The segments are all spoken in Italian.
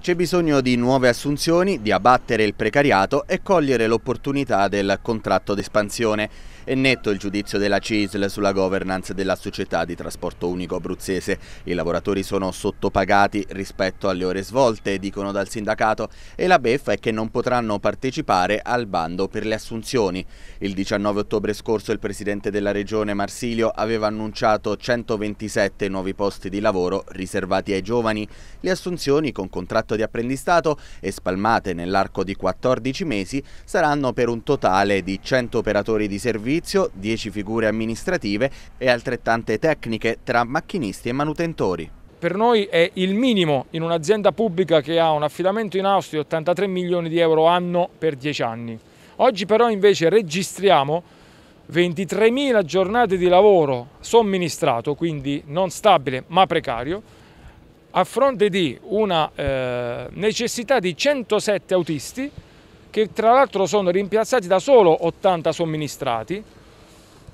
C'è bisogno di nuove assunzioni, di abbattere il precariato e cogliere l'opportunità del contratto d'espansione. È netto il giudizio della CISL sulla governance della società di trasporto unico abruzzese. I lavoratori sono sottopagati rispetto alle ore svolte, dicono dal sindacato, e la beffa è che non potranno partecipare al bando per le assunzioni. Il 19 ottobre scorso il presidente della regione Marsilio aveva annunciato 127 nuovi posti di lavoro riservati ai giovani. Le assunzioni con contratti contratto di apprendistato e spalmate nell'arco di 14 mesi saranno per un totale di 100 operatori di servizio, 10 figure amministrative e altrettante tecniche tra macchinisti e manutentori per noi è il minimo in un'azienda pubblica che ha un affidamento in Austria di 83 milioni di euro anno per 10 anni. Oggi però invece registriamo 23.000 giornate di lavoro somministrato, quindi non stabile ma precario, a fronte di una eh, necessità di 107 autisti che tra l'altro sono rimpiazzati da solo 80 somministrati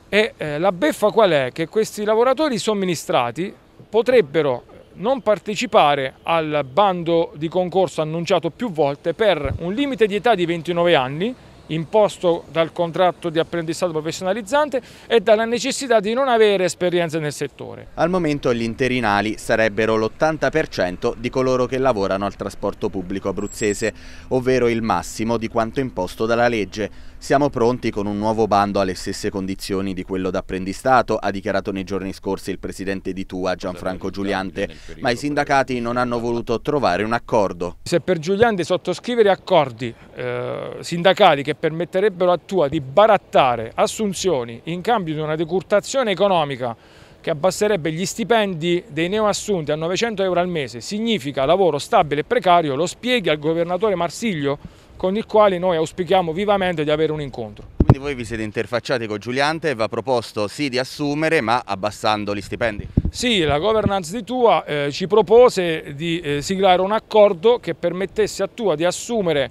e eh, la beffa qual è? Che questi lavoratori somministrati potrebbero non partecipare al bando di concorso annunciato più volte per un limite di età di 29 anni imposto dal contratto di apprendistato professionalizzante e dalla necessità di non avere esperienze nel settore. Al momento gli interinali sarebbero l'80% di coloro che lavorano al trasporto pubblico abruzzese, ovvero il massimo di quanto imposto dalla legge. Siamo pronti con un nuovo bando alle stesse condizioni di quello d'apprendistato, ha dichiarato nei giorni scorsi il presidente di Tua, Gianfranco Giuliante, ma i sindacati non hanno voluto trovare un accordo. Se per Giuliante sottoscrivere accordi eh, sindacali che che permetterebbero a Tua di barattare assunzioni in cambio di una decurtazione economica che abbasserebbe gli stipendi dei neoassunti a 900 euro al mese, significa lavoro stabile e precario, lo spieghi al governatore Marsiglio con il quale noi auspichiamo vivamente di avere un incontro. Quindi voi vi siete interfacciati con Giuliante e vi ha proposto sì di assumere ma abbassando gli stipendi? Sì, la governance di Tua eh, ci propose di eh, siglare un accordo che permettesse a Tua di assumere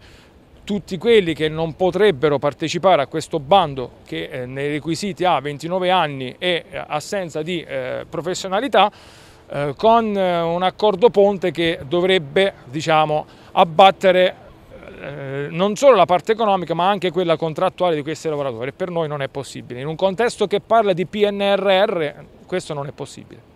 tutti quelli che non potrebbero partecipare a questo bando che eh, nei requisiti ha 29 anni e eh, assenza di eh, professionalità eh, con eh, un accordo ponte che dovrebbe diciamo, abbattere eh, non solo la parte economica ma anche quella contrattuale di questi lavoratori per noi non è possibile in un contesto che parla di PNRR questo non è possibile